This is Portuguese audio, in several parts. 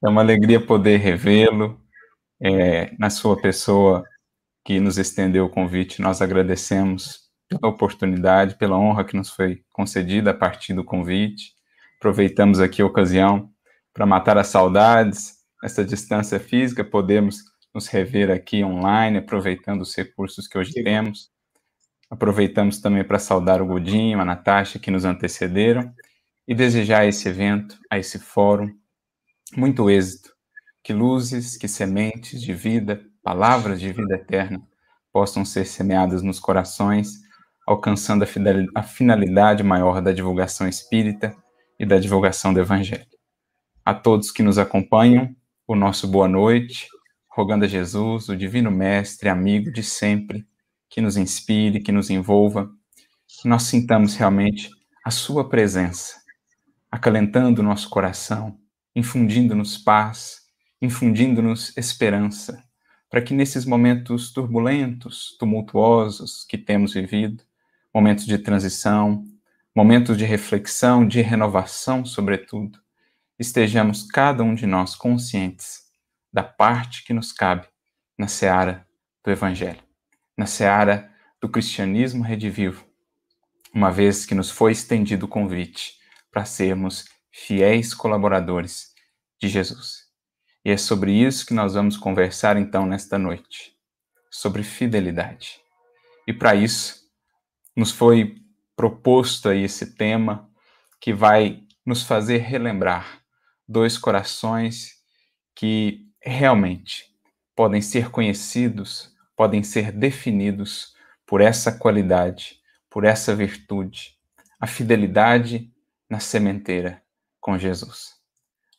É uma alegria poder revê-lo é, na sua pessoa que nos estendeu o convite. Nós agradecemos pela oportunidade, pela honra que nos foi concedida a partir do convite. Aproveitamos aqui a ocasião para matar as saudades, essa distância física, podemos nos rever aqui online, aproveitando os recursos que hoje temos. Aproveitamos também para saudar o Godinho, a Natasha, que nos antecederam, e desejar esse evento, a esse fórum, muito êxito, que luzes, que sementes de vida, palavras de vida eterna possam ser semeadas nos corações, alcançando a finalidade maior da divulgação espírita e da divulgação do Evangelho. A todos que nos acompanham, o nosso boa noite, rogando a Jesus, o Divino Mestre, amigo de sempre, que nos inspire, que nos envolva, que nós sintamos realmente a Sua presença, acalentando o nosso coração, infundindo-nos paz, infundindo-nos esperança, para que nesses momentos turbulentos, tumultuosos que temos vivido, momentos de transição, momentos de reflexão, de renovação, sobretudo, estejamos cada um de nós conscientes da parte que nos cabe na seara do Evangelho, na seara do cristianismo redivivo, uma vez que nos foi estendido o convite para sermos fiéis colaboradores de Jesus. E é sobre isso que nós vamos conversar então nesta noite, sobre fidelidade. E para isso, nos foi proposto aí esse tema que vai nos fazer relembrar dois corações que realmente podem ser conhecidos, podem ser definidos por essa qualidade, por essa virtude, a fidelidade na sementeira com Jesus.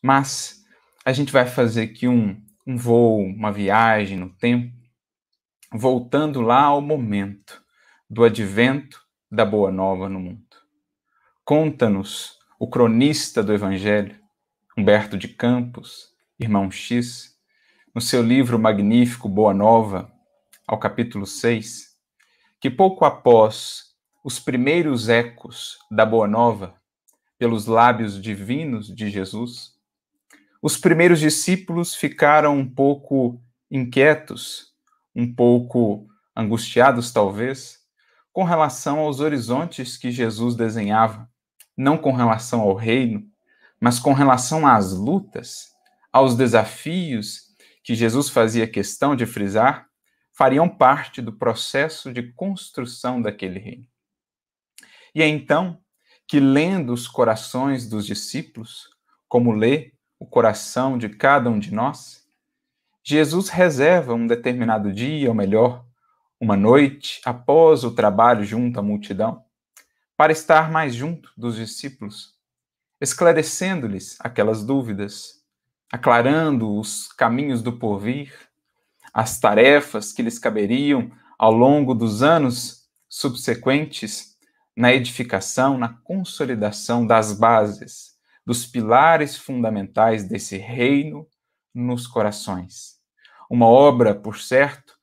Mas a gente vai fazer aqui um, um voo, uma viagem no tempo, voltando lá ao momento do advento da Boa Nova no mundo. Conta-nos o cronista do Evangelho, Humberto de Campos, irmão X, no seu livro magnífico Boa Nova, ao capítulo 6, que pouco após os primeiros ecos da Boa Nova pelos lábios divinos de Jesus, os primeiros discípulos ficaram um pouco inquietos, um pouco angustiados, talvez, com relação aos horizontes que Jesus desenhava, não com relação ao reino, mas com relação às lutas, aos desafios que Jesus fazia questão de frisar, fariam parte do processo de construção daquele reino. E é então que, lendo os corações dos discípulos, como lê o coração de cada um de nós, Jesus reserva um determinado dia, ou melhor, uma noite após o trabalho junto à multidão, para estar mais junto dos discípulos, esclarecendo-lhes aquelas dúvidas, aclarando os caminhos do porvir, as tarefas que lhes caberiam ao longo dos anos subsequentes na edificação, na consolidação das bases, dos pilares fundamentais desse reino nos corações. Uma obra, por certo,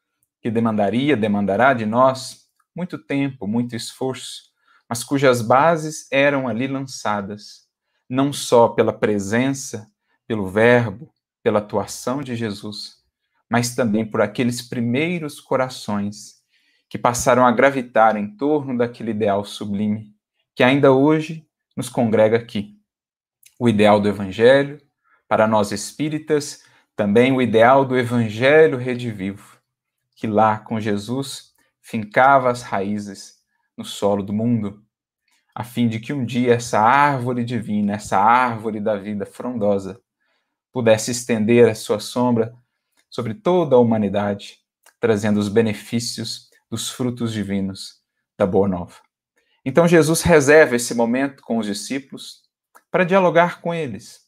que demandaria, demandará de nós muito tempo, muito esforço, mas cujas bases eram ali lançadas, não só pela presença, pelo Verbo, pela atuação de Jesus, mas também por aqueles primeiros corações que passaram a gravitar em torno daquele ideal sublime que ainda hoje nos congrega aqui. O ideal do Evangelho, para nós espíritas, também o ideal do Evangelho redivivo, que lá com Jesus fincava as raízes no solo do mundo, a fim de que um dia essa árvore divina, essa árvore da vida frondosa, pudesse estender a sua sombra sobre toda a humanidade, trazendo os benefícios dos frutos divinos da Boa Nova. Então Jesus reserva esse momento com os discípulos para dialogar com eles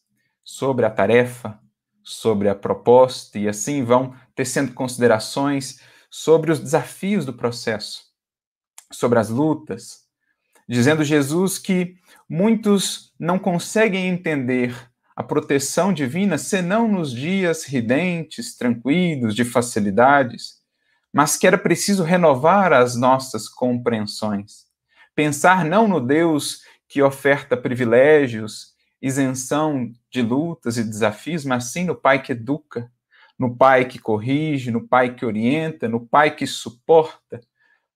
sobre a tarefa, sobre a proposta, e assim vão tecendo considerações sobre os desafios do processo, sobre as lutas, dizendo Jesus que muitos não conseguem entender a proteção divina senão nos dias ridentes, tranquilos, de facilidades, mas que era preciso renovar as nossas compreensões. Pensar não no Deus que oferta privilégios, isenção de lutas e desafios, mas sim no Pai que educa, no Pai que corrige, no Pai que orienta, no Pai que suporta,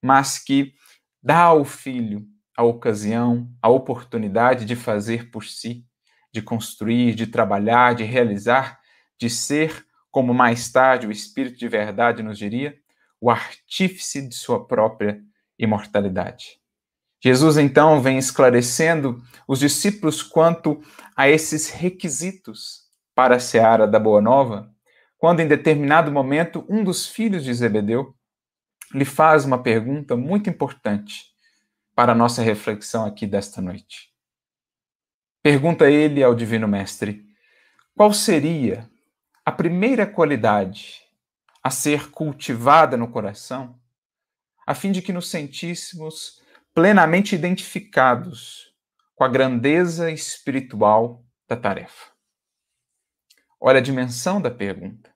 mas que dá ao filho a ocasião, a oportunidade de fazer por si, de construir, de trabalhar, de realizar, de ser, como mais tarde o Espírito de Verdade nos diria, o artífice de sua própria imortalidade. Jesus então vem esclarecendo os discípulos quanto a esses requisitos para a seara da Boa Nova, quando em determinado momento um dos filhos de Zebedeu lhe faz uma pergunta muito importante para a nossa reflexão aqui desta noite. Pergunta ele ao Divino Mestre: qual seria a primeira qualidade a ser cultivada no coração, a fim de que nos sentíssemos plenamente identificados com a grandeza espiritual da tarefa. Olha a dimensão da pergunta.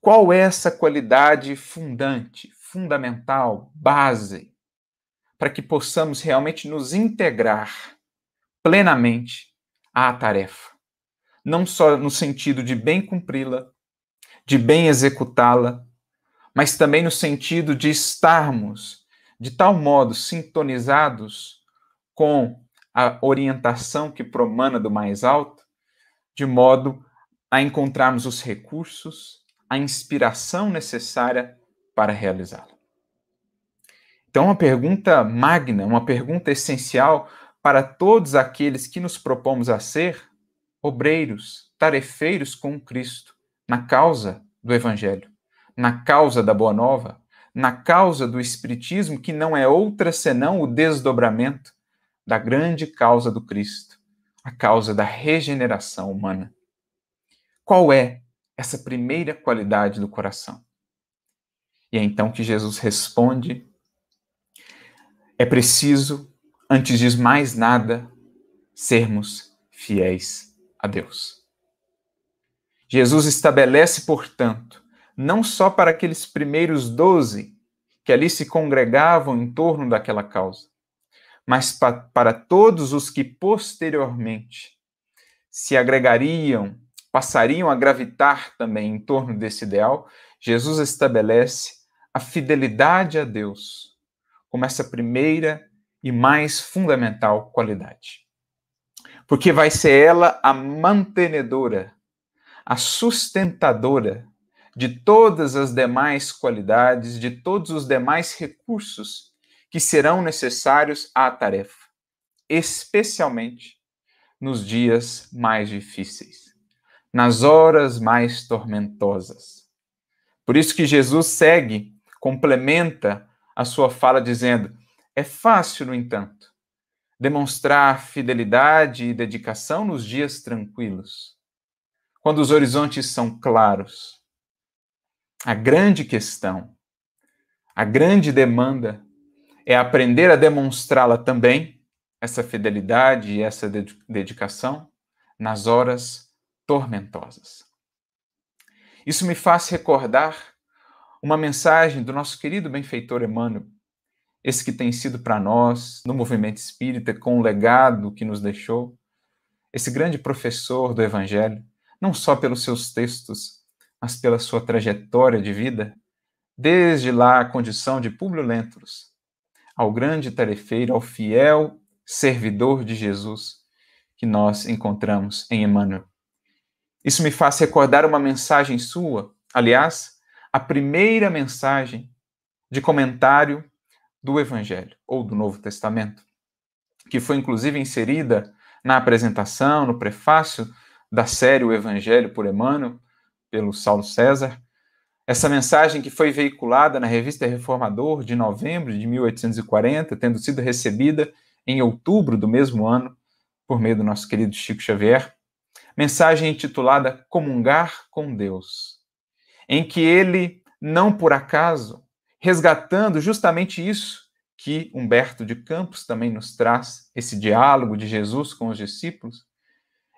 Qual é essa qualidade fundante, fundamental, base, para que possamos realmente nos integrar plenamente à tarefa? Não só no sentido de bem cumpri-la, de bem executá-la, mas também no sentido de estarmos de tal modo sintonizados com a orientação que promana do mais alto, de modo a encontrarmos os recursos, a inspiração necessária para realizá-la. Então, uma pergunta magna, uma pergunta essencial para todos aqueles que nos propomos a ser obreiros, tarefeiros com Cristo na causa do Evangelho, na causa da Boa Nova, na causa do Espiritismo, que não é outra senão o desdobramento da grande causa do Cristo, a causa da regeneração humana. Qual é essa primeira qualidade do coração? E é então que Jesus responde: é preciso, antes de mais nada, sermos fiéis a Deus. Jesus estabelece, portanto, não só para aqueles primeiros doze que ali se congregavam em torno daquela causa, mas pa para todos os que posteriormente se agregariam, passariam a gravitar também em torno desse ideal, Jesus estabelece a fidelidade a Deus como essa primeira e mais fundamental qualidade. Porque vai ser ela a mantenedora a sustentadora de todas as demais qualidades, de todos os demais recursos que serão necessários à tarefa, especialmente nos dias mais difíceis, nas horas mais tormentosas. Por isso que Jesus segue, complementa a sua fala dizendo: é fácil, no entanto, demonstrar fidelidade e dedicação nos dias tranquilos quando os horizontes são claros. A grande questão, a grande demanda é aprender a demonstrá-la também, essa fidelidade e essa dedicação, nas horas tormentosas. Isso me faz recordar uma mensagem do nosso querido benfeitor Emmanuel, esse que tem sido para nós, no movimento espírita, com o legado que nos deixou, esse grande professor do Evangelho, não só pelos seus textos, mas pela sua trajetória de vida, desde lá a condição de Públio Lentulus, ao grande tarefeiro, ao fiel servidor de Jesus que nós encontramos em Emmanuel. Isso me faz recordar uma mensagem sua, aliás, a primeira mensagem de comentário do Evangelho ou do Novo Testamento, que foi inclusive inserida na apresentação, no prefácio da série O Evangelho por Emmanuel, pelo Saulo César. Essa mensagem que foi veiculada na revista Reformador de novembro de 1840, tendo sido recebida em outubro do mesmo ano por meio do nosso querido Chico Xavier, mensagem intitulada Comungar com Deus, em que ele, não por acaso, resgatando justamente isso que Humberto de Campos também nos traz, esse diálogo de Jesus com os discípulos,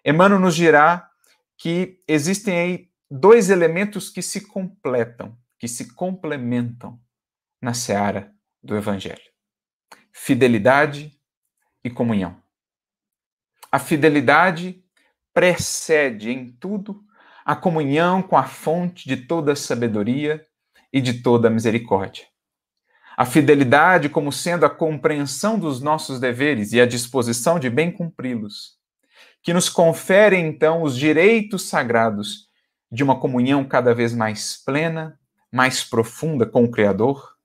Emmanuel nos dirá que existem aí dois elementos que se completam, que se complementam na seara do Evangelho: fidelidade e comunhão. A fidelidade precede em tudo a comunhão com a fonte de toda sabedoria e de toda misericórdia. A fidelidade, como sendo a compreensão dos nossos deveres e a disposição de bem cumpri-los, que nos confere então os direitos sagrados de uma comunhão cada vez mais plena, mais profunda com o Criador,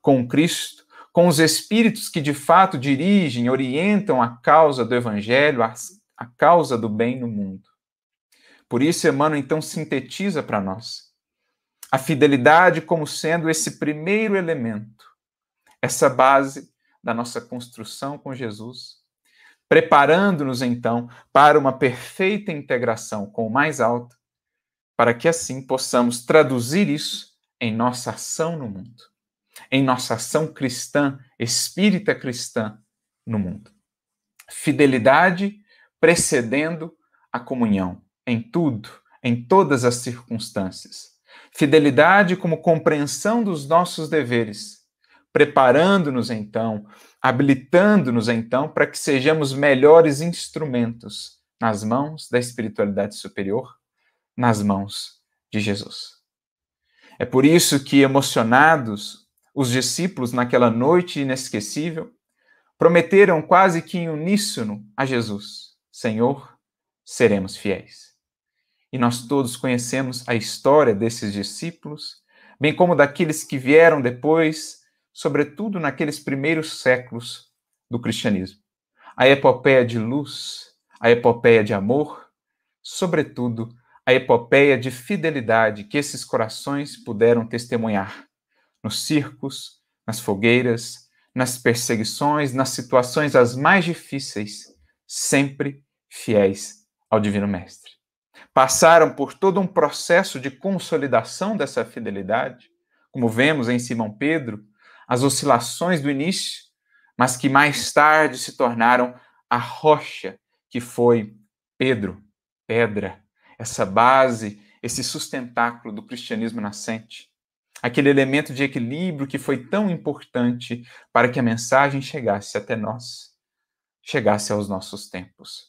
com Cristo, com os espíritos que de fato dirigem, orientam a causa do Evangelho, a, a causa do bem no mundo. Por isso, Emmanuel então sintetiza para nós a fidelidade como sendo esse primeiro elemento, essa base da nossa construção com Jesus, preparando-nos então para uma perfeita integração com o mais alto, para que assim possamos traduzir isso em nossa ação no mundo, em nossa ação cristã, espírita cristã no mundo. Fidelidade precedendo a comunhão em tudo, em todas as circunstâncias. Fidelidade como compreensão dos nossos deveres, preparando-nos então habilitando-nos então para que sejamos melhores instrumentos nas mãos da espiritualidade superior, nas mãos de Jesus. É por isso que, emocionados, os discípulos, naquela noite inesquecível, prometeram quase que em uníssono a Jesus: Senhor, seremos fiéis. E nós todos conhecemos a história desses discípulos, bem como daqueles que vieram depois sobretudo naqueles primeiros séculos do cristianismo. A epopeia de luz, a epopeia de amor, sobretudo a epopeia de fidelidade que esses corações puderam testemunhar nos circos, nas fogueiras, nas perseguições, nas situações as mais difíceis, sempre fiéis ao Divino Mestre. Passaram por todo um processo de consolidação dessa fidelidade, como vemos em Simão Pedro, as oscilações do início, mas que mais tarde se tornaram a rocha que foi Pedro, pedra, essa base, esse sustentáculo do cristianismo nascente. Aquele elemento de equilíbrio que foi tão importante para que a mensagem chegasse até nós, chegasse aos nossos tempos.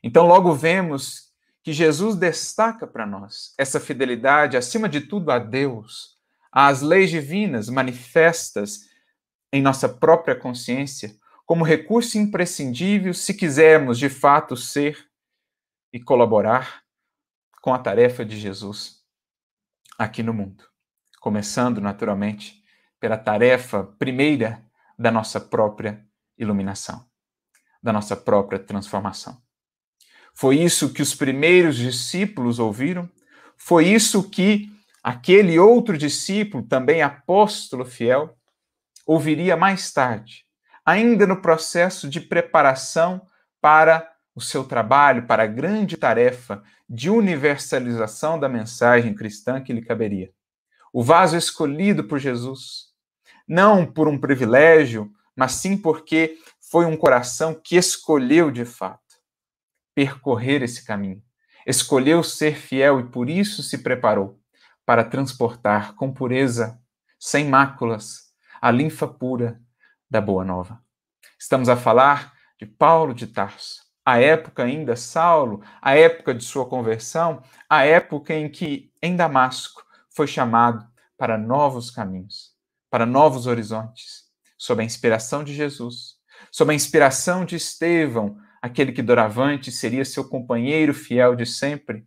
Então, logo vemos que Jesus destaca para nós essa fidelidade, acima de tudo, a Deus, às leis divinas manifestas em nossa própria consciência como recurso imprescindível se quisermos de fato ser e colaborar com a tarefa de Jesus aqui no mundo, começando naturalmente pela tarefa primeira da nossa própria iluminação, da nossa própria transformação. Foi isso que os primeiros discípulos ouviram, foi isso que Aquele outro discípulo, também apóstolo fiel, ouviria mais tarde, ainda no processo de preparação para o seu trabalho, para a grande tarefa de universalização da mensagem cristã que lhe caberia. O vaso escolhido por Jesus, não por um privilégio, mas sim porque foi um coração que escolheu de fato percorrer esse caminho, escolheu ser fiel e por isso se preparou para transportar com pureza, sem máculas, a linfa pura da Boa Nova. Estamos a falar de Paulo de Tarso, a época ainda Saulo, a época de sua conversão, a época em que, em Damasco, foi chamado para novos caminhos, para novos horizontes, sob a inspiração de Jesus, sob a inspiração de Estevão, aquele que doravante seria seu companheiro fiel de sempre,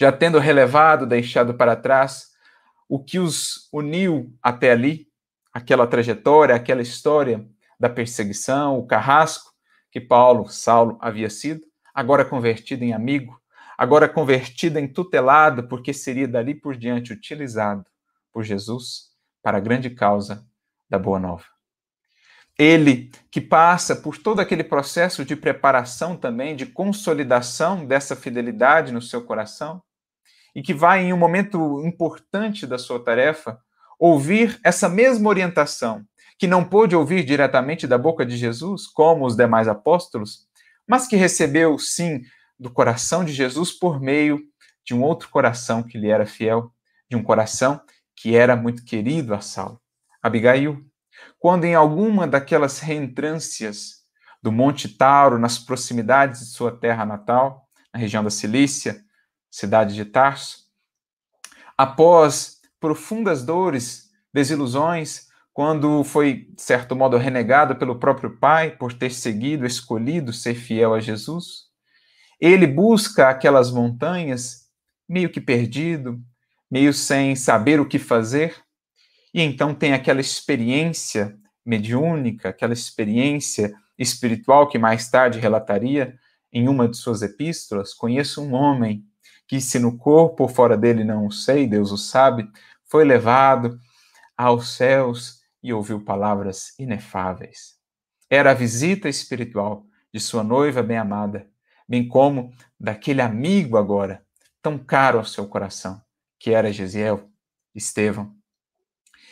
já tendo relevado, deixado para trás o que os uniu até ali, aquela trajetória, aquela história da perseguição, o carrasco que Paulo, Saulo, havia sido, agora convertido em amigo, agora convertido em tutelado, porque seria dali por diante utilizado por Jesus para a grande causa da Boa Nova. Ele que passa por todo aquele processo de preparação também, de consolidação dessa fidelidade no seu coração, e que vai, em um momento importante da sua tarefa, ouvir essa mesma orientação, que não pôde ouvir diretamente da boca de Jesus, como os demais apóstolos, mas que recebeu, sim, do coração de Jesus por meio de um outro coração que lhe era fiel, de um coração que era muito querido a Saulo. Abigail, quando em alguma daquelas reentrâncias do Monte Tauro, nas proximidades de sua terra natal, na região da Cilícia, cidade de Tarso. Após profundas dores, desilusões, quando foi, de certo modo, renegado pelo próprio pai por ter seguido, escolhido ser fiel a Jesus, ele busca aquelas montanhas meio que perdido, meio sem saber o que fazer, e então tem aquela experiência mediúnica, aquela experiência espiritual que mais tarde relataria em uma de suas epístolas. Conheço um homem que se no corpo ou fora dele não o sei, Deus o sabe, foi levado aos céus e ouviu palavras inefáveis. Era a visita espiritual de sua noiva bem-amada, bem como daquele amigo agora, tão caro ao seu coração, que era Gesiel, Estevão.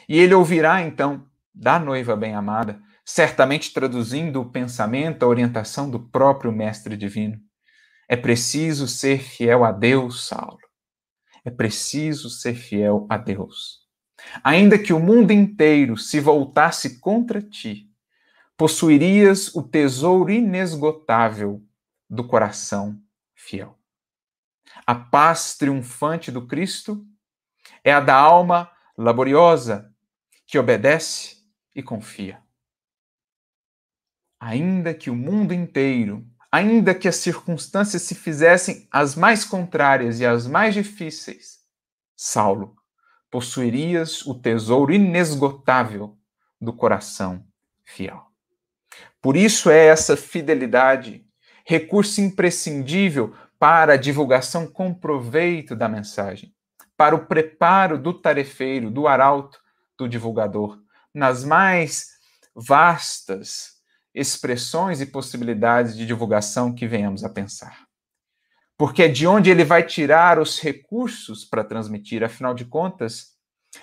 E ele ouvirá então da noiva bem-amada, certamente traduzindo o pensamento, a orientação do próprio Mestre Divino. É preciso ser fiel a Deus, Saulo. É preciso ser fiel a Deus. Ainda que o mundo inteiro se voltasse contra ti, possuirias o tesouro inesgotável do coração fiel. A paz triunfante do Cristo é a da alma laboriosa que obedece e confia. Ainda que o mundo inteiro ainda que as circunstâncias se fizessem as mais contrárias e as mais difíceis, Saulo, possuirias o tesouro inesgotável do coração fiel. Por isso é essa fidelidade, recurso imprescindível para a divulgação com proveito da mensagem, para o preparo do tarefeiro, do arauto, do divulgador, nas mais vastas expressões e possibilidades de divulgação que venhamos a pensar. Porque é de onde ele vai tirar os recursos para transmitir, afinal de contas,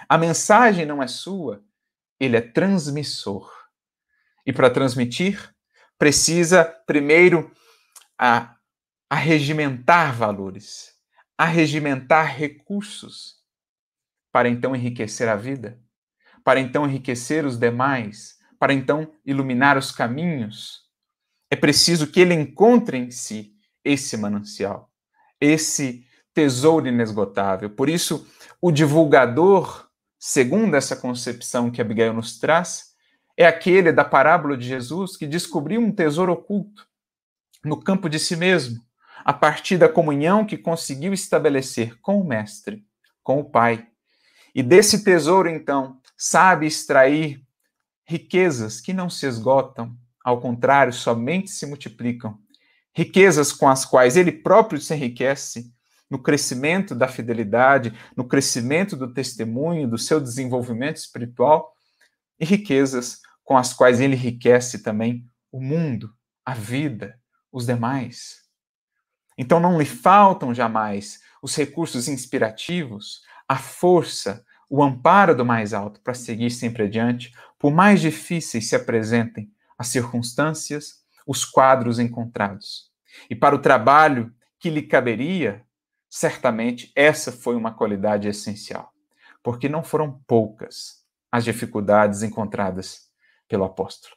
a mensagem não é sua, ele é transmissor. E para transmitir, precisa primeiro a, a regimentar valores, a regimentar recursos, para então enriquecer a vida, para então enriquecer os demais, para então iluminar os caminhos. É preciso que ele encontre em si esse manancial, esse tesouro inesgotável. Por isso, o divulgador, segundo essa concepção que Abigail nos traz, é aquele da parábola de Jesus que descobriu um tesouro oculto no campo de si mesmo, a partir da comunhão que conseguiu estabelecer com o Mestre, com o Pai. E desse tesouro, então, sabe extrair riquezas que não se esgotam, ao contrário, somente se multiplicam, riquezas com as quais ele próprio se enriquece no crescimento da fidelidade, no crescimento do testemunho, do seu desenvolvimento espiritual, e riquezas com as quais ele enriquece também o mundo, a vida, os demais. Então não lhe faltam jamais os recursos inspirativos, a força, o amparo do mais alto para seguir sempre adiante, por mais difíceis se apresentem as circunstâncias, os quadros encontrados. E para o trabalho que lhe caberia, certamente essa foi uma qualidade essencial, porque não foram poucas as dificuldades encontradas pelo apóstolo.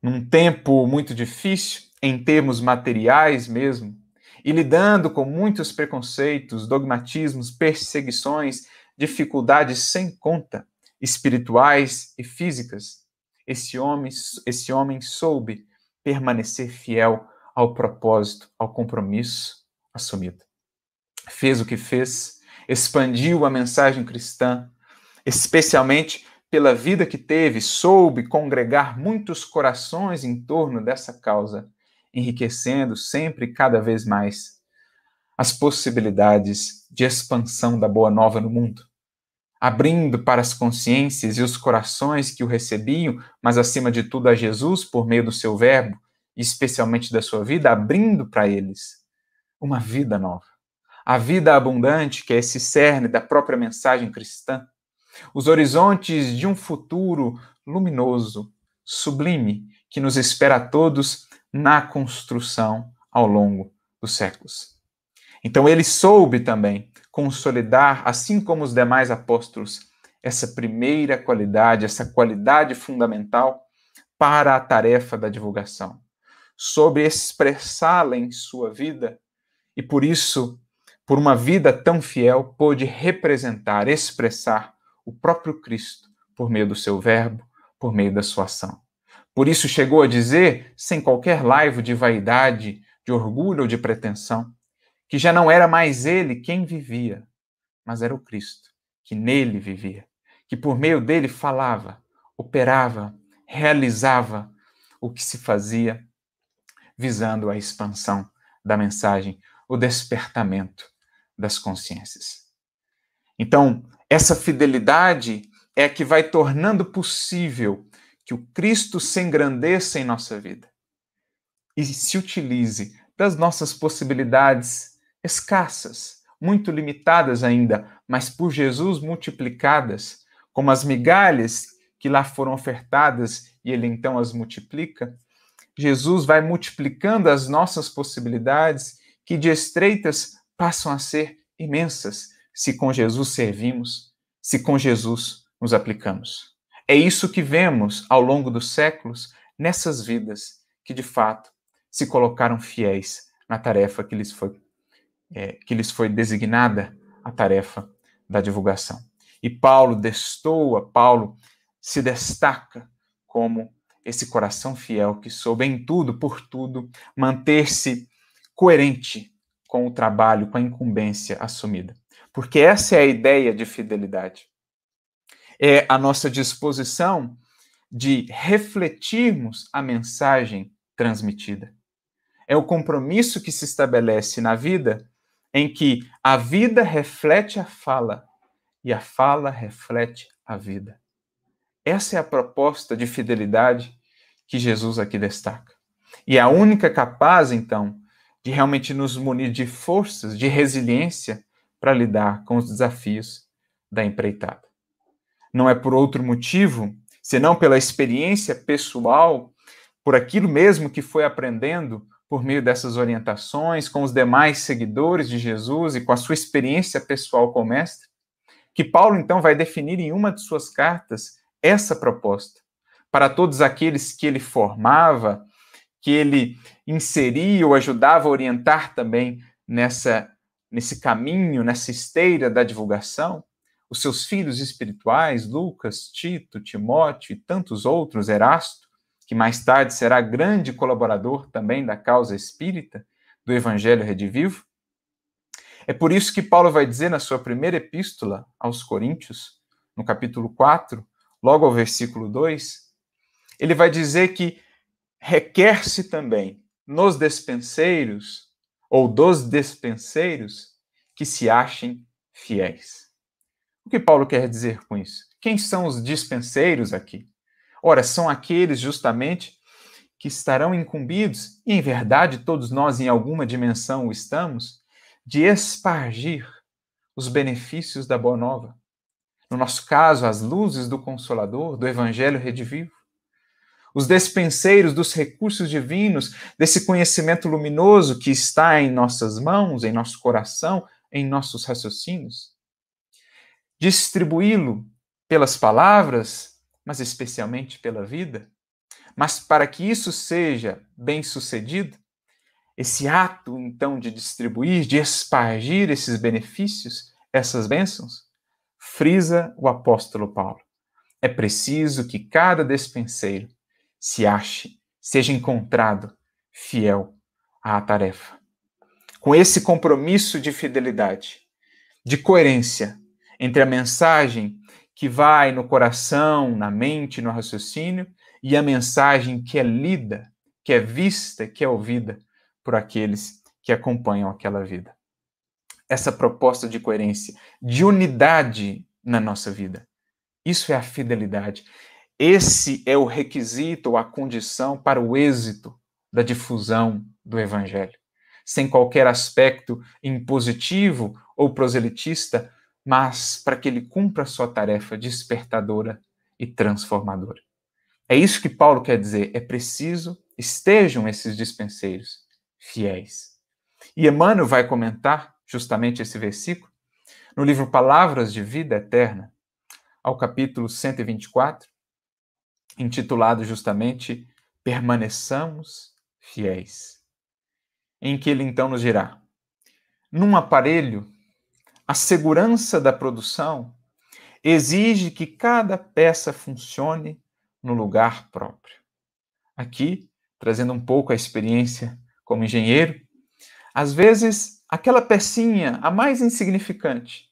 Num tempo muito difícil, em termos materiais mesmo, e lidando com muitos preconceitos, dogmatismos, perseguições, dificuldades sem conta, espirituais e físicas, esse homem, esse homem soube permanecer fiel ao propósito, ao compromisso assumido. Fez o que fez, expandiu a mensagem cristã, especialmente pela vida que teve, soube congregar muitos corações em torno dessa causa, enriquecendo sempre cada vez mais as possibilidades de expansão da boa nova no mundo abrindo para as consciências e os corações que o recebiam, mas acima de tudo a Jesus por meio do seu verbo, especialmente da sua vida, abrindo para eles uma vida nova. A vida abundante, que é esse cerne da própria mensagem cristã. Os horizontes de um futuro luminoso, sublime, que nos espera a todos na construção ao longo dos séculos. Então ele soube também consolidar, assim como os demais apóstolos, essa primeira qualidade, essa qualidade fundamental para a tarefa da divulgação, sobre expressá-la em sua vida e por isso, por uma vida tão fiel, pôde representar, expressar o próprio Cristo por meio do seu verbo, por meio da sua ação. Por isso chegou a dizer, sem qualquer laivo de vaidade, de orgulho ou de pretensão, que já não era mais ele quem vivia, mas era o Cristo, que nele vivia, que por meio dele falava, operava, realizava o que se fazia, visando a expansão da mensagem, o despertamento das consciências. Então, essa fidelidade é a que vai tornando possível que o Cristo se engrandeça em nossa vida e se utilize das nossas possibilidades escassas, muito limitadas ainda, mas por Jesus multiplicadas, como as migalhas que lá foram ofertadas e ele então as multiplica. Jesus vai multiplicando as nossas possibilidades, que de estreitas passam a ser imensas, se com Jesus servimos, se com Jesus nos aplicamos. É isso que vemos ao longo dos séculos nessas vidas que de fato se colocaram fiéis na tarefa que lhes foi é, que lhes foi designada a tarefa da divulgação. E Paulo destoa, Paulo se destaca como esse coração fiel que soube em tudo, por tudo, manter-se coerente com o trabalho, com a incumbência assumida. Porque essa é a ideia de fidelidade. É a nossa disposição de refletirmos a mensagem transmitida. É o compromisso que se estabelece na vida em que a vida reflete a fala e a fala reflete a vida. Essa é a proposta de fidelidade que Jesus aqui destaca. E é a única capaz, então, de realmente nos munir de forças, de resiliência para lidar com os desafios da empreitada. Não é por outro motivo, senão pela experiência pessoal, por aquilo mesmo que foi aprendendo por meio dessas orientações, com os demais seguidores de Jesus e com a sua experiência pessoal com o Mestre, que Paulo então vai definir em uma de suas cartas essa proposta para todos aqueles que ele formava, que ele inseria ou ajudava a orientar também nessa nesse caminho, nessa esteira da divulgação, os seus filhos espirituais, Lucas, Tito, Timóteo e tantos outros, Erasto, que mais tarde será grande colaborador também da causa espírita do Evangelho Redivivo. É por isso que Paulo vai dizer na sua primeira epístola aos Coríntios, no capítulo 4, logo ao versículo 2, ele vai dizer que requer-se também nos despenseiros ou dos despenseiros que se achem fiéis. O que Paulo quer dizer com isso? Quem são os dispenseiros aqui? Ora, são aqueles justamente que estarão incumbidos, e em verdade todos nós em alguma dimensão o estamos, de espargir os benefícios da Boa Nova. No nosso caso, as luzes do Consolador, do Evangelho Redivivo. Os despenseiros dos recursos divinos, desse conhecimento luminoso que está em nossas mãos, em nosso coração, em nossos raciocínios. Distribuí-lo pelas palavras, mas especialmente pela vida. Mas para que isso seja bem sucedido, esse ato então de distribuir, de espargir esses benefícios, essas bênçãos, frisa o apóstolo Paulo. É preciso que cada despenseiro se ache, seja encontrado fiel à tarefa. Com esse compromisso de fidelidade, de coerência entre a mensagem que vai no coração, na mente, no raciocínio, e a mensagem que é lida, que é vista, que é ouvida por aqueles que acompanham aquela vida. Essa proposta de coerência, de unidade na nossa vida. Isso é a fidelidade. Esse é o requisito ou a condição para o êxito da difusão do evangelho. Sem qualquer aspecto impositivo ou proselitista, mas para que ele cumpra a sua tarefa despertadora e transformadora. É isso que Paulo quer dizer, é preciso estejam esses dispenseiros fiéis. E Emmanuel vai comentar justamente esse versículo no livro Palavras de Vida Eterna, ao capítulo 124, intitulado justamente Permaneçamos fiéis, em que ele então nos dirá: Num aparelho a segurança da produção exige que cada peça funcione no lugar próprio. Aqui, trazendo um pouco a experiência como engenheiro, às vezes aquela pecinha, a mais insignificante,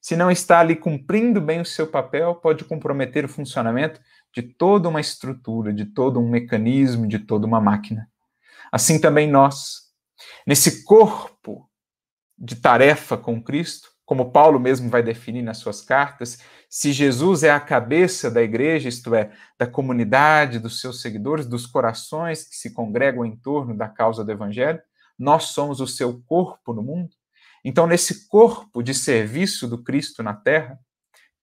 se não está ali cumprindo bem o seu papel, pode comprometer o funcionamento de toda uma estrutura, de todo um mecanismo, de toda uma máquina. Assim também nós, nesse corpo de tarefa com Cristo, como Paulo mesmo vai definir nas suas cartas, se Jesus é a cabeça da igreja, isto é, da comunidade, dos seus seguidores, dos corações que se congregam em torno da causa do evangelho, nós somos o seu corpo no mundo. Então, nesse corpo de serviço do Cristo na terra,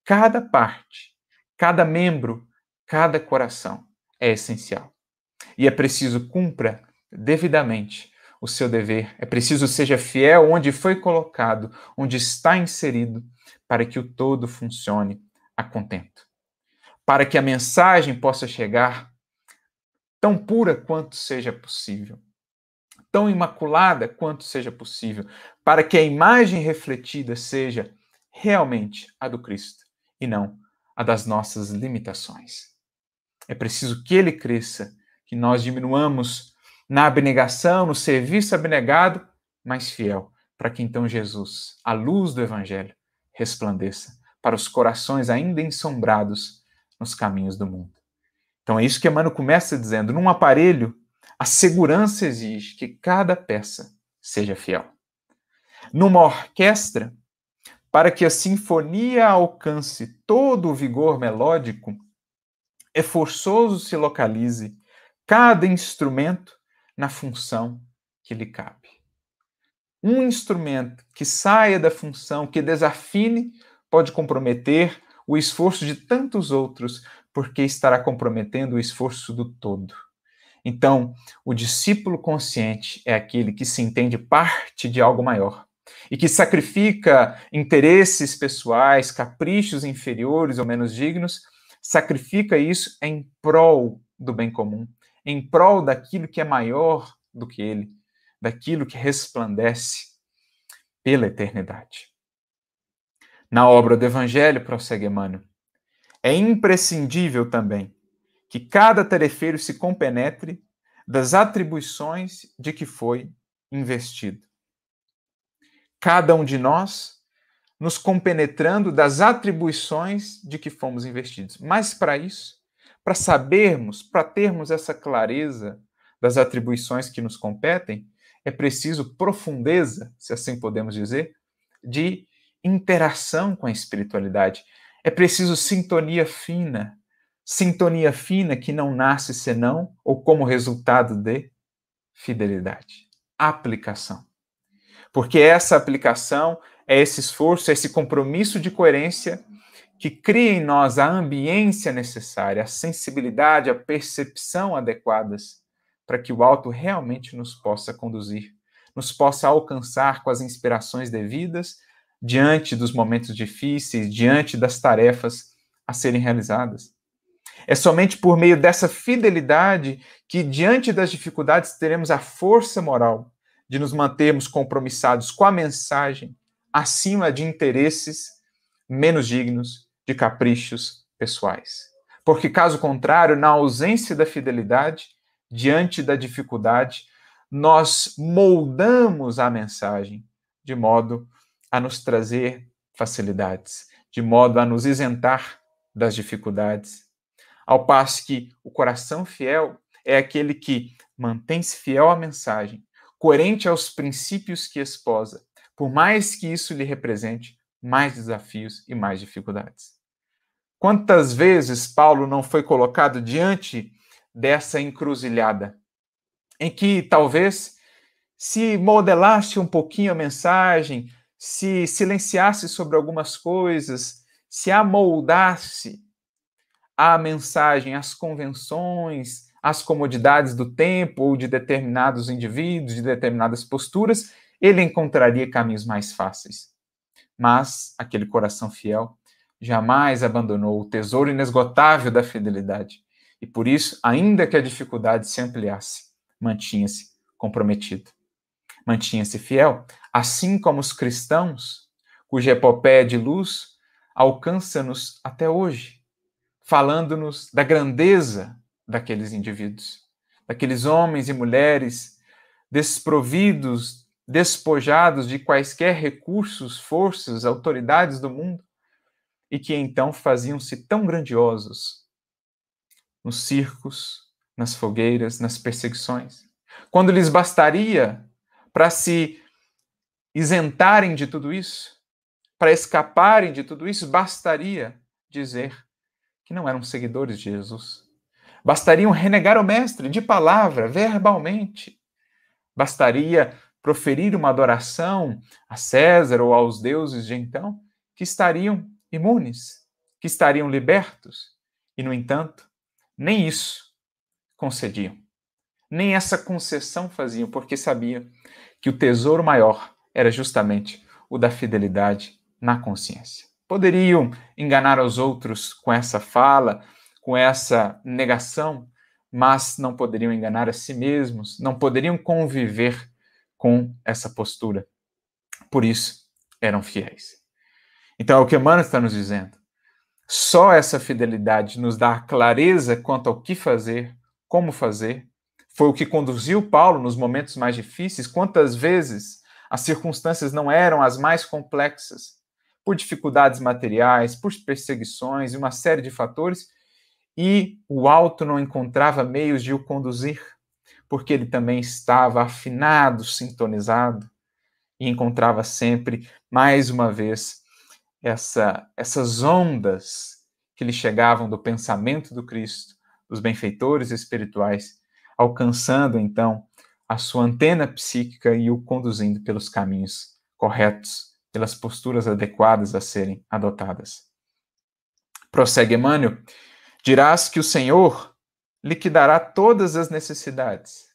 cada parte, cada membro, cada coração é essencial. E é preciso cumpra devidamente o seu dever. É preciso seja fiel onde foi colocado, onde está inserido, para que o todo funcione a contento. Para que a mensagem possa chegar tão pura quanto seja possível, tão imaculada quanto seja possível, para que a imagem refletida seja realmente a do Cristo e não a das nossas limitações. É preciso que ele cresça, que nós diminuamos na abnegação, no serviço abnegado, mas fiel, para que então Jesus, a luz do Evangelho, resplandeça para os corações ainda ensombrados nos caminhos do mundo. Então é isso que Emmanuel começa dizendo: num aparelho, a segurança exige que cada peça seja fiel. Numa orquestra, para que a sinfonia alcance todo o vigor melódico, é forçoso se localize cada instrumento na função que lhe cabe. Um instrumento que saia da função, que desafine, pode comprometer o esforço de tantos outros, porque estará comprometendo o esforço do todo. Então, o discípulo consciente é aquele que se entende parte de algo maior e que sacrifica interesses pessoais, caprichos inferiores ou menos dignos, sacrifica isso em prol do bem comum, em prol daquilo que é maior do que ele, daquilo que resplandece pela eternidade. Na obra do Evangelho, prossegue Emmanuel, é imprescindível também que cada tarefeiro se compenetre das atribuições de que foi investido. Cada um de nós nos compenetrando das atribuições de que fomos investidos. Mas para isso, para sabermos, para termos essa clareza das atribuições que nos competem, é preciso profundeza, se assim podemos dizer, de interação com a espiritualidade. É preciso sintonia fina, sintonia fina que não nasce senão ou como resultado de fidelidade, aplicação. Porque essa aplicação é esse esforço, é esse compromisso de coerência que cria em nós a ambiência necessária, a sensibilidade, a percepção adequadas para que o alto realmente nos possa conduzir, nos possa alcançar com as inspirações devidas diante dos momentos difíceis, diante das tarefas a serem realizadas. É somente por meio dessa fidelidade que, diante das dificuldades, teremos a força moral de nos mantermos compromissados com a mensagem acima de interesses menos dignos de caprichos pessoais. Porque, caso contrário, na ausência da fidelidade, diante da dificuldade, nós moldamos a mensagem de modo a nos trazer facilidades, de modo a nos isentar das dificuldades. Ao passo que o coração fiel é aquele que mantém-se fiel à mensagem, coerente aos princípios que esposa, por mais que isso lhe represente mais desafios e mais dificuldades. Quantas vezes Paulo não foi colocado diante dessa encruzilhada, em que talvez se modelasse um pouquinho a mensagem, se silenciasse sobre algumas coisas, se amoldasse a mensagem, às convenções, às comodidades do tempo ou de determinados indivíduos, de determinadas posturas, ele encontraria caminhos mais fáceis. Mas aquele coração fiel jamais abandonou o tesouro inesgotável da fidelidade, e por isso, ainda que a dificuldade se ampliasse, mantinha-se comprometido. Mantinha-se fiel, assim como os cristãos, cuja epopeia de luz alcança-nos até hoje, falando-nos da grandeza daqueles indivíduos, daqueles homens e mulheres desprovidos, despojados de quaisquer recursos, forças, autoridades do mundo, e que então faziam-se tão grandiosos nos circos, nas fogueiras, nas perseguições, quando lhes bastaria para se isentarem de tudo isso, para escaparem de tudo isso, bastaria dizer que não eram seguidores de Jesus. Bastariam renegar o Mestre de palavra, verbalmente. Bastaria proferir uma adoração a César ou aos deuses de então, que estariam imunes, que estariam libertos, e, no entanto, nem isso concediam. Nem essa concessão faziam, porque sabia que o tesouro maior era justamente o da fidelidade na consciência. Poderiam enganar os outros com essa fala, com essa negação, mas não poderiam enganar a si mesmos, não poderiam conviver com essa postura. Por isso, eram fiéis. Então é o que Emmanuel está nos dizendo. Só essa fidelidade nos dá clareza quanto ao que fazer, como fazer. Foi o que conduziu Paulo nos momentos mais difíceis. Quantas vezes as circunstâncias não eram as mais complexas, por dificuldades materiais, por perseguições e uma série de fatores, e o alto não encontrava meios de o conduzir, porque ele também estava afinado, sintonizado, e encontrava sempre, mais uma vez, essa, essas ondas que lhe chegavam do pensamento do Cristo, dos benfeitores espirituais, alcançando então a sua antena psíquica e o conduzindo pelos caminhos corretos, pelas posturas adequadas a serem adotadas. Prossegue Emmanuel: dirás que o Senhor liquidará todas as necessidades,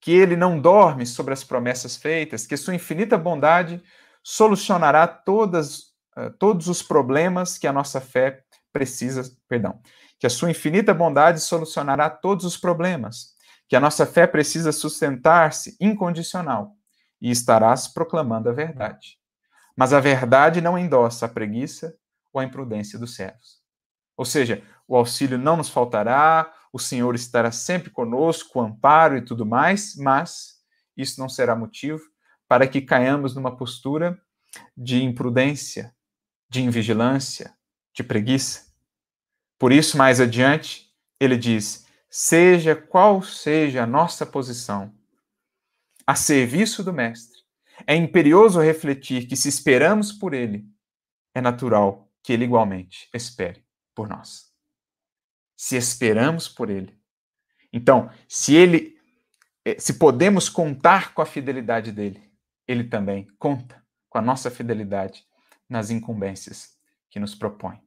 que ele não dorme sobre as promessas feitas, que sua infinita bondade solucionará todas eh, todos os problemas que a nossa fé precisa, perdão, que a sua infinita bondade solucionará todos os problemas, que a nossa fé precisa sustentar-se incondicional e estarás proclamando a verdade. Mas a verdade não endossa a preguiça ou a imprudência dos servos. Ou seja, o auxílio não nos faltará, o Senhor estará sempre conosco, o amparo e tudo mais, mas isso não será motivo para que caiamos numa postura de imprudência, de invigilância, de preguiça. Por isso, mais adiante, ele diz: seja qual seja a nossa posição, a serviço do Mestre, é imperioso refletir que, se esperamos por ele, é natural que ele igualmente espere por nós. Se esperamos por ele. Então, se ele eh, se podemos contar com a fidelidade dele, ele também conta com a nossa fidelidade nas incumbências que nos propõe.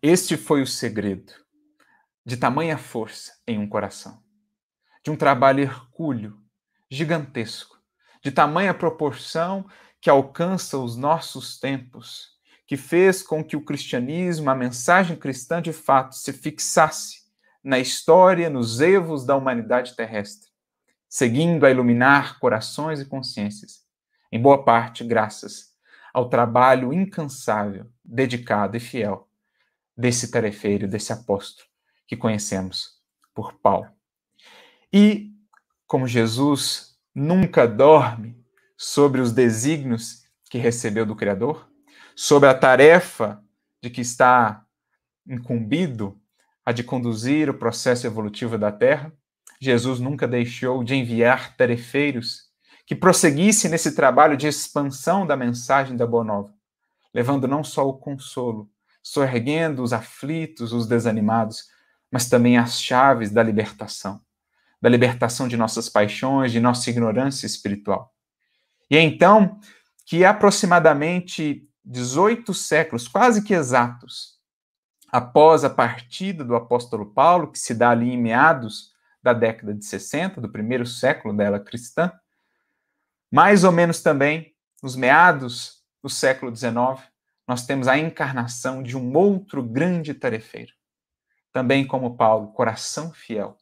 Este foi o segredo de tamanha força em um coração, de um trabalho hercúleo, gigantesco, de tamanha proporção que alcança os nossos tempos, que fez com que o cristianismo, a mensagem cristã de fato, se fixasse na história, nos erros da humanidade terrestre, seguindo a iluminar corações e consciências, em boa parte graças ao trabalho incansável, dedicado e fiel desse tarefeiro, desse apóstolo que conhecemos por Paulo. E, como Jesus nunca dorme sobre os desígnios que recebeu do Criador, sobre a tarefa de que está incumbido, a de conduzir o processo evolutivo da Terra, Jesus nunca deixou de enviar tarefeiros que prosseguisse nesse trabalho de expansão da mensagem da Boa Nova, levando não só o consolo, sorguendo os aflitos, os desanimados, mas também as chaves da libertação, da libertação de nossas paixões, de nossa ignorância espiritual. E é então que aproximadamente 18 séculos, quase que exatos, após a partida do apóstolo Paulo, que se dá ali em meados da década de 60, do primeiro século dela cristã, mais ou menos também, nos meados do século XIX, nós temos a encarnação de um outro grande tarefeiro, também como Paulo, coração fiel,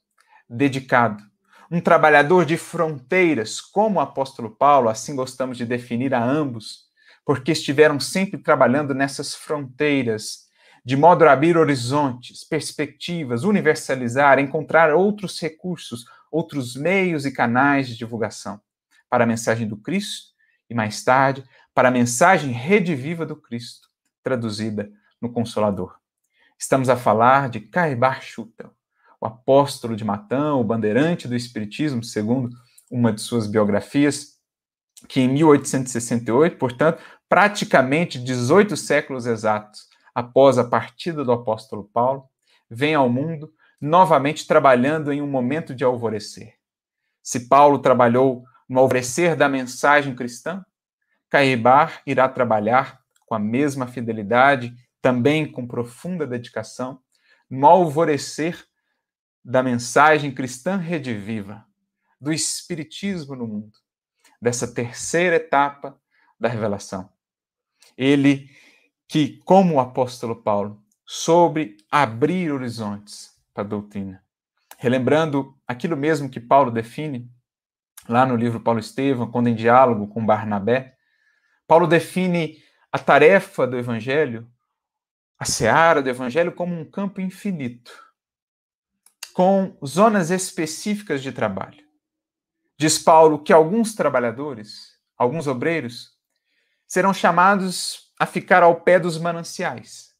dedicado, um trabalhador de fronteiras, como o apóstolo Paulo, assim gostamos de definir a ambos, porque estiveram sempre trabalhando nessas fronteiras, de modo a abrir horizontes, perspectivas, universalizar, encontrar outros recursos, outros meios e canais de divulgação para a mensagem do Cristo e mais tarde para a mensagem rediviva do Cristo, traduzida no Consolador. Estamos a falar de Caibar Chuta, o apóstolo de Matão, o bandeirante do Espiritismo, segundo uma de suas biografias, que em 1868, portanto, praticamente 18 séculos exatos após a partida do apóstolo Paulo, vem ao mundo novamente trabalhando em um momento de alvorecer. Se Paulo trabalhou no alvorecer da mensagem cristã, Caibar irá trabalhar com a mesma fidelidade, também com profunda dedicação, no alvorecer da mensagem cristã rediviva, do Espiritismo no mundo, dessa terceira etapa da revelação. Ele que, como o apóstolo Paulo, sobre abrir horizontes para a doutrina, relembrando aquilo mesmo que Paulo define lá no livro Paulo Estevam, quando em diálogo com Barnabé, Paulo define a tarefa do evangelho, a seara do evangelho, como um campo infinito, com zonas específicas de trabalho. Diz Paulo que alguns trabalhadores, alguns obreiros, serão chamados a ficar ao pé dos mananciais,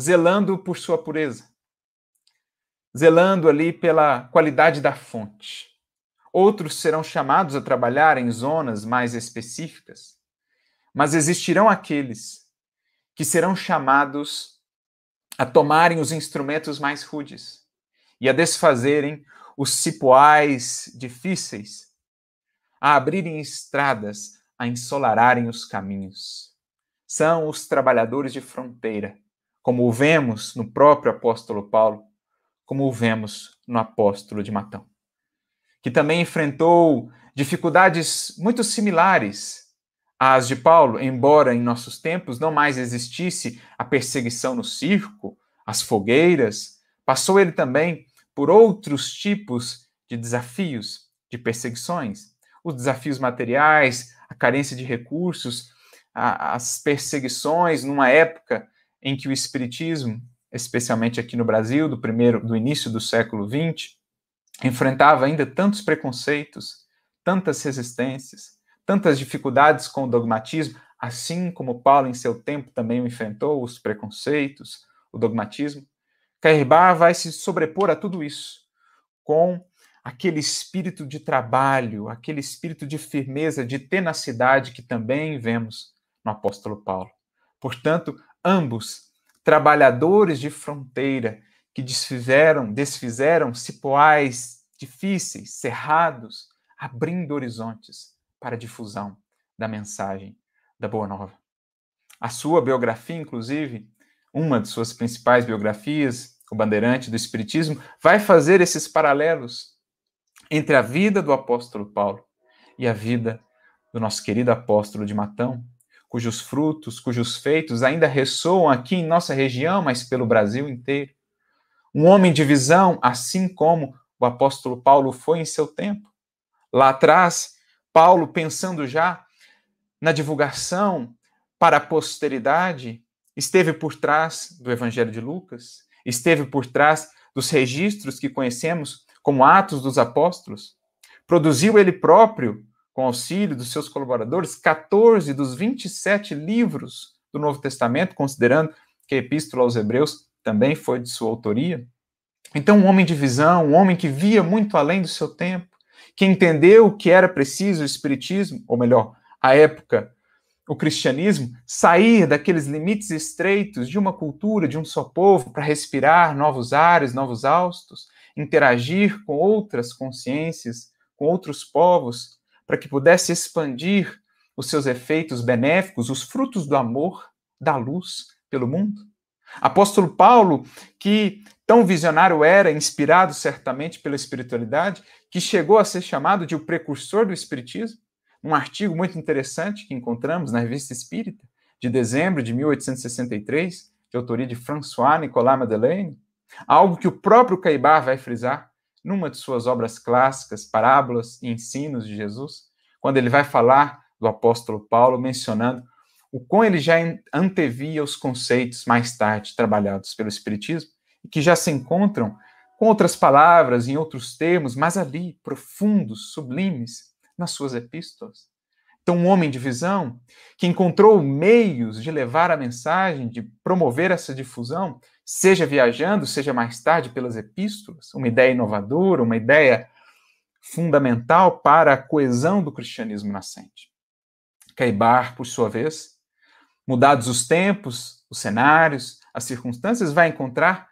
zelando por sua pureza, zelando ali pela qualidade da fonte. Outros serão chamados a trabalhar em zonas mais específicas. Mas existirão aqueles que serão chamados a tomarem os instrumentos mais rudes e a desfazerem os cipoais difíceis, a abrirem estradas, a ensolararem os caminhos. São os trabalhadores de fronteira, como o vemos no próprio apóstolo Paulo, como o vemos no apóstolo de Matão que também enfrentou dificuldades muito similares às de Paulo, embora em nossos tempos não mais existisse a perseguição no circo, as fogueiras, passou ele também por outros tipos de desafios, de perseguições, os desafios materiais, a carência de recursos, a, as perseguições numa época em que o espiritismo, especialmente aqui no Brasil, do primeiro, do início do século XX, enfrentava ainda tantos preconceitos, tantas resistências, tantas dificuldades com o dogmatismo, assim como Paulo em seu tempo também enfrentou os preconceitos, o dogmatismo, Cairbá vai se sobrepor a tudo isso com aquele espírito de trabalho, aquele espírito de firmeza, de tenacidade que também vemos no apóstolo Paulo. Portanto, ambos trabalhadores de fronteira, que desfizeram, desfizeram cipoais difíceis, cerrados, abrindo horizontes para a difusão da mensagem da Boa Nova. A sua biografia, inclusive, uma de suas principais biografias, O Bandeirante do Espiritismo, vai fazer esses paralelos entre a vida do apóstolo Paulo e a vida do nosso querido apóstolo de Matão, cujos frutos, cujos feitos ainda ressoam aqui em nossa região, mas pelo Brasil inteiro um homem de visão, assim como o apóstolo Paulo foi em seu tempo. Lá atrás, Paulo, pensando já na divulgação para a posteridade, esteve por trás do Evangelho de Lucas, esteve por trás dos registros que conhecemos como Atos dos Apóstolos. Produziu ele próprio, com auxílio dos seus colaboradores, 14 dos 27 livros do Novo Testamento, considerando que é a Epístola aos Hebreus também foi de sua autoria. Então, um homem de visão, um homem que via muito além do seu tempo, que entendeu o que era preciso o espiritismo, ou melhor, a época, o cristianismo, sair daqueles limites estreitos de uma cultura, de um só povo, para respirar novos ares, novos austos, interagir com outras consciências, com outros povos, para que pudesse expandir os seus efeitos benéficos, os frutos do amor, da luz pelo mundo? Apóstolo Paulo, que tão visionário era, inspirado certamente pela espiritualidade, que chegou a ser chamado de o precursor do espiritismo, um artigo muito interessante que encontramos na Revista Espírita, de dezembro de 1863, de autoria de François Nicolas Madeleine, algo que o próprio Caibar vai frisar numa de suas obras clássicas, Parábolas e Ensinos de Jesus, quando ele vai falar do apóstolo Paulo, mencionando o quão ele já antevia os conceitos mais tarde trabalhados pelo Espiritismo e que já se encontram com outras palavras, em outros termos, mas ali, profundos, sublimes, nas suas epístolas. Então, um homem de visão que encontrou meios de levar a mensagem, de promover essa difusão, seja viajando, seja mais tarde pelas epístolas, uma ideia inovadora, uma ideia fundamental para a coesão do cristianismo nascente. Caibar, por sua vez, Mudados os tempos, os cenários, as circunstâncias, vai encontrar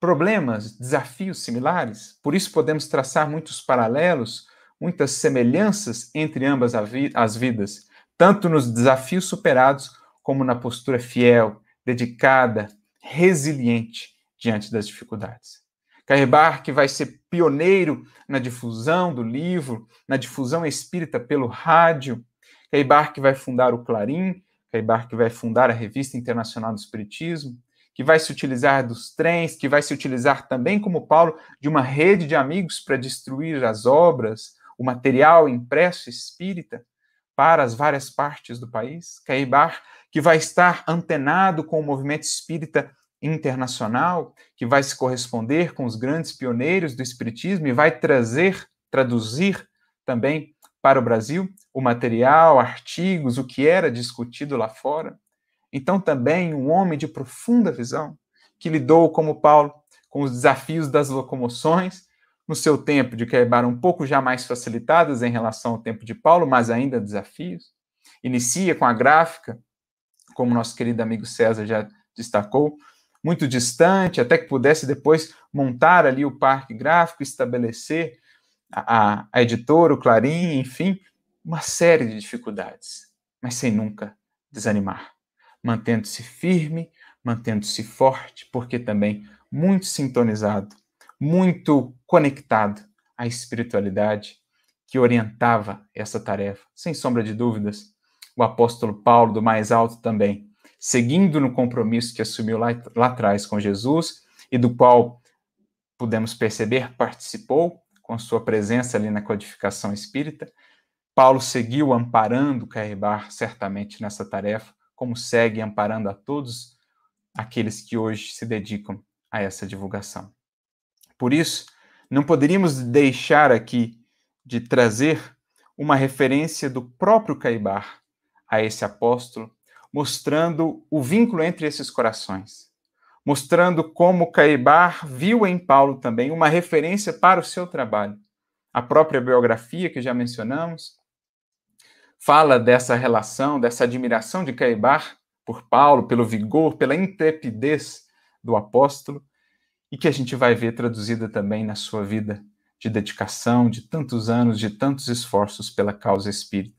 problemas, desafios similares. Por isso podemos traçar muitos paralelos, muitas semelhanças entre ambas as vidas, tanto nos desafios superados como na postura fiel, dedicada, resiliente diante das dificuldades. Carrebar que vai ser pioneiro na difusão do livro, na difusão espírita pelo rádio. Carrebar que vai fundar o Clarim, Caibar que vai fundar a Revista Internacional do Espiritismo, que vai se utilizar dos trens, que vai se utilizar também, como Paulo, de uma rede de amigos para destruir as obras, o material impresso espírita para as várias partes do país. Caibar é que vai estar antenado com o movimento espírita internacional, que vai se corresponder com os grandes pioneiros do espiritismo e vai trazer, traduzir também para o Brasil, o material, artigos, o que era discutido lá fora. Então, também um homem de profunda visão, que lidou, como Paulo, com os desafios das locomoções, no seu tempo, de que eram um pouco já mais facilitadas em relação ao tempo de Paulo, mas ainda desafios. Inicia com a gráfica, como nosso querido amigo César já destacou, muito distante, até que pudesse depois montar ali o parque gráfico, estabelecer a, a editora, o Clarim, enfim, uma série de dificuldades, mas sem nunca desanimar, mantendo-se firme, mantendo-se forte, porque também muito sintonizado, muito conectado à espiritualidade que orientava essa tarefa. Sem sombra de dúvidas, o apóstolo Paulo, do mais alto também, seguindo no compromisso que assumiu lá, lá atrás com Jesus e do qual pudemos perceber participou, com sua presença ali na codificação espírita. Paulo seguiu amparando Caribar certamente nessa tarefa, como segue amparando a todos aqueles que hoje se dedicam a essa divulgação. Por isso, não poderíamos deixar aqui de trazer uma referência do próprio Caibar a esse apóstolo, mostrando o vínculo entre esses corações mostrando como Caibar viu em Paulo também uma referência para o seu trabalho. A própria biografia que já mencionamos fala dessa relação, dessa admiração de Caibar por Paulo, pelo vigor, pela intrepidez do apóstolo, e que a gente vai ver traduzida também na sua vida de dedicação, de tantos anos, de tantos esforços pela causa espírita.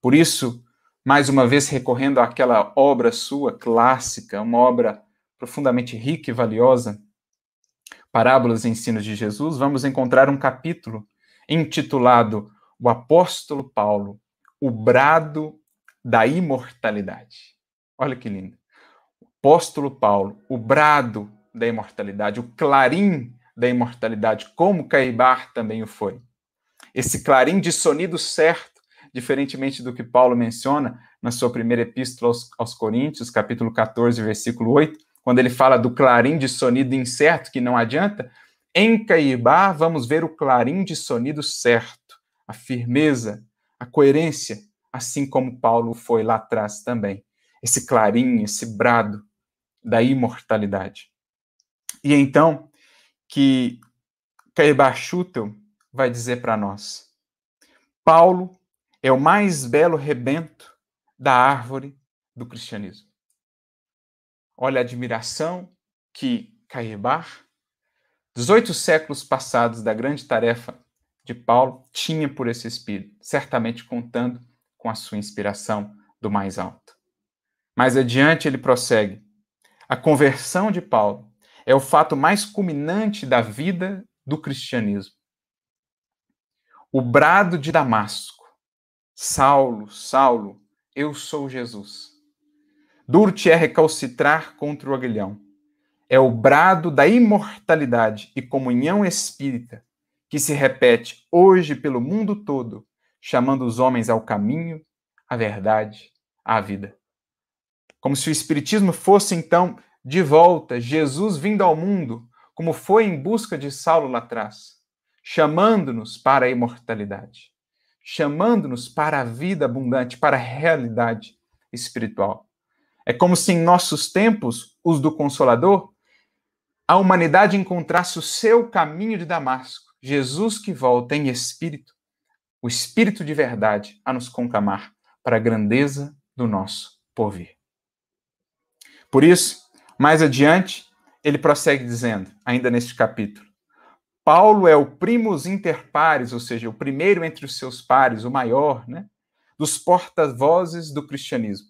Por isso, mais uma vez recorrendo àquela obra sua clássica, uma obra profundamente rica e valiosa, Parábolas e Ensinos de Jesus, vamos encontrar um capítulo intitulado O Apóstolo Paulo, o brado da imortalidade. Olha que lindo. O apóstolo Paulo, o brado da imortalidade, o clarim da imortalidade, como Caibar também o foi. Esse clarim de sonido certo, diferentemente do que Paulo menciona na sua primeira epístola aos, aos Coríntios, capítulo 14, versículo 8, quando ele fala do clarim de sonido incerto, que não adianta, em Caibá vamos ver o clarim de sonido certo, a firmeza, a coerência, assim como Paulo foi lá atrás também. Esse clarim, esse brado da imortalidade. E então, que Caibá Schutel vai dizer para nós: Paulo é o mais belo rebento da árvore do cristianismo. Olha a admiração que Caibar, 18 séculos passados da grande tarefa de Paulo, tinha por esse espírito, certamente contando com a sua inspiração do mais alto. Mais adiante ele prossegue: a conversão de Paulo é o fato mais culminante da vida do cristianismo. O brado de Damasco: Saulo, Saulo, eu sou Jesus Durte é recalcitrar contra o aguilhão. É o brado da imortalidade e comunhão espírita que se repete hoje pelo mundo todo, chamando os homens ao caminho, à verdade, à vida. Como se o Espiritismo fosse, então, de volta, Jesus vindo ao mundo, como foi em busca de Saulo lá atrás, chamando-nos para a imortalidade, chamando-nos para a vida abundante, para a realidade espiritual. É como se em nossos tempos, os do Consolador, a humanidade encontrasse o seu caminho de Damasco, Jesus que volta em espírito, o espírito de verdade, a nos concamar para a grandeza do nosso porvir. Por isso, mais adiante, ele prossegue dizendo, ainda neste capítulo: Paulo é o primus inter pares, ou seja, o primeiro entre os seus pares, o maior, né, dos porta-vozes do cristianismo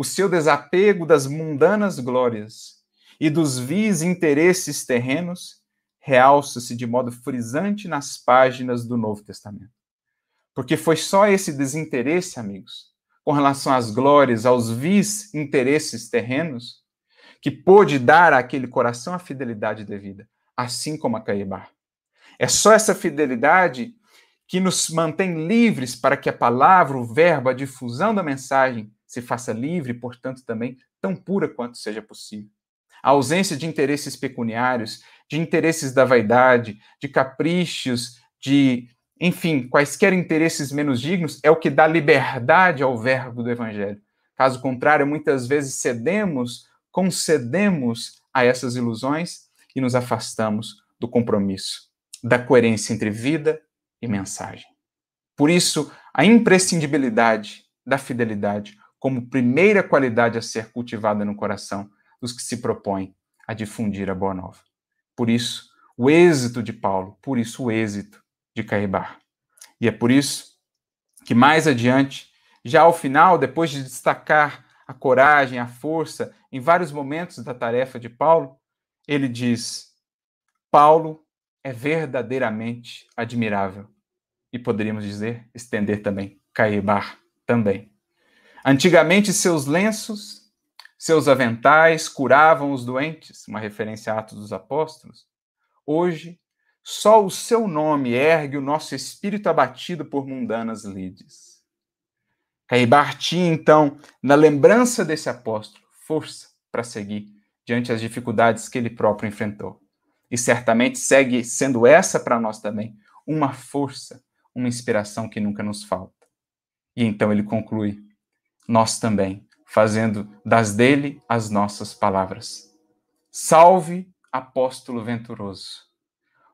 o seu desapego das mundanas glórias e dos vis interesses terrenos realça-se de modo frisante nas páginas do Novo Testamento. Porque foi só esse desinteresse, amigos, com relação às glórias, aos vis interesses terrenos, que pôde dar àquele coração a fidelidade devida, assim como a Caibar. É só essa fidelidade que nos mantém livres para que a palavra, o verbo, a difusão da mensagem se faça livre, portanto, também tão pura quanto seja possível. A ausência de interesses pecuniários, de interesses da vaidade, de caprichos, de, enfim, quaisquer interesses menos dignos, é o que dá liberdade ao verbo do Evangelho. Caso contrário, muitas vezes cedemos, concedemos a essas ilusões e nos afastamos do compromisso, da coerência entre vida e mensagem. Por isso, a imprescindibilidade da fidelidade como primeira qualidade a ser cultivada no coração dos que se propõem a difundir a boa nova. Por isso, o êxito de Paulo, por isso o êxito de Caibar. E é por isso que mais adiante, já ao final, depois de destacar a coragem, a força em vários momentos da tarefa de Paulo, ele diz: Paulo é verdadeiramente admirável. E poderíamos dizer, estender também, Caibar também. Antigamente, seus lenços, seus aventais curavam os doentes, uma referência a Atos dos Apóstolos. Hoje, só o seu nome ergue o nosso espírito abatido por mundanas lides. Caibar tinha, então, na lembrança desse apóstolo, força para seguir diante as dificuldades que ele próprio enfrentou. E certamente segue sendo essa para nós também uma força, uma inspiração que nunca nos falta. E então ele conclui: nós também, fazendo das dele as nossas palavras. Salve, apóstolo venturoso.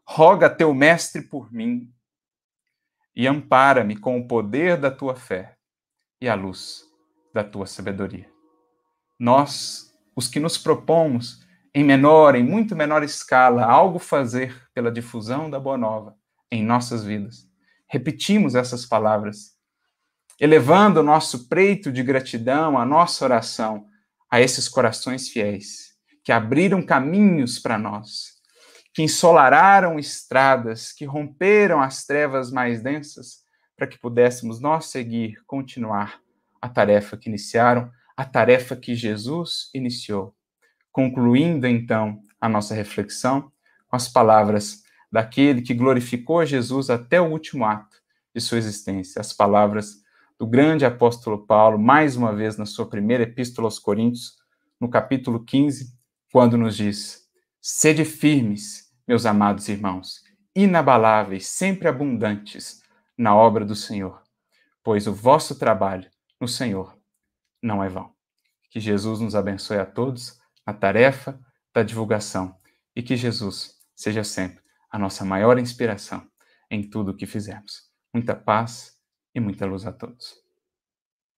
Roga teu mestre por mim e ampara-me com o poder da tua fé e a luz da tua sabedoria. Nós, os que nos propomos em menor, em muito menor escala, algo fazer pela difusão da boa nova em nossas vidas. Repetimos essas palavras elevando o nosso preito de gratidão, a nossa oração a esses corações fiéis, que abriram caminhos para nós, que ensolararam estradas, que romperam as trevas mais densas, para que pudéssemos nós seguir, continuar a tarefa que iniciaram, a tarefa que Jesus iniciou. Concluindo então a nossa reflexão com as palavras daquele que glorificou Jesus até o último ato de sua existência, as palavras do grande apóstolo Paulo, mais uma vez na sua primeira epístola aos Coríntios, no capítulo 15, quando nos diz: Sede firmes, meus amados irmãos, inabaláveis, sempre abundantes na obra do Senhor, pois o vosso trabalho no Senhor não é vão. Que Jesus nos abençoe a todos na tarefa da divulgação e que Jesus seja sempre a nossa maior inspiração em tudo o que fizermos. Muita paz e muita luz a todos.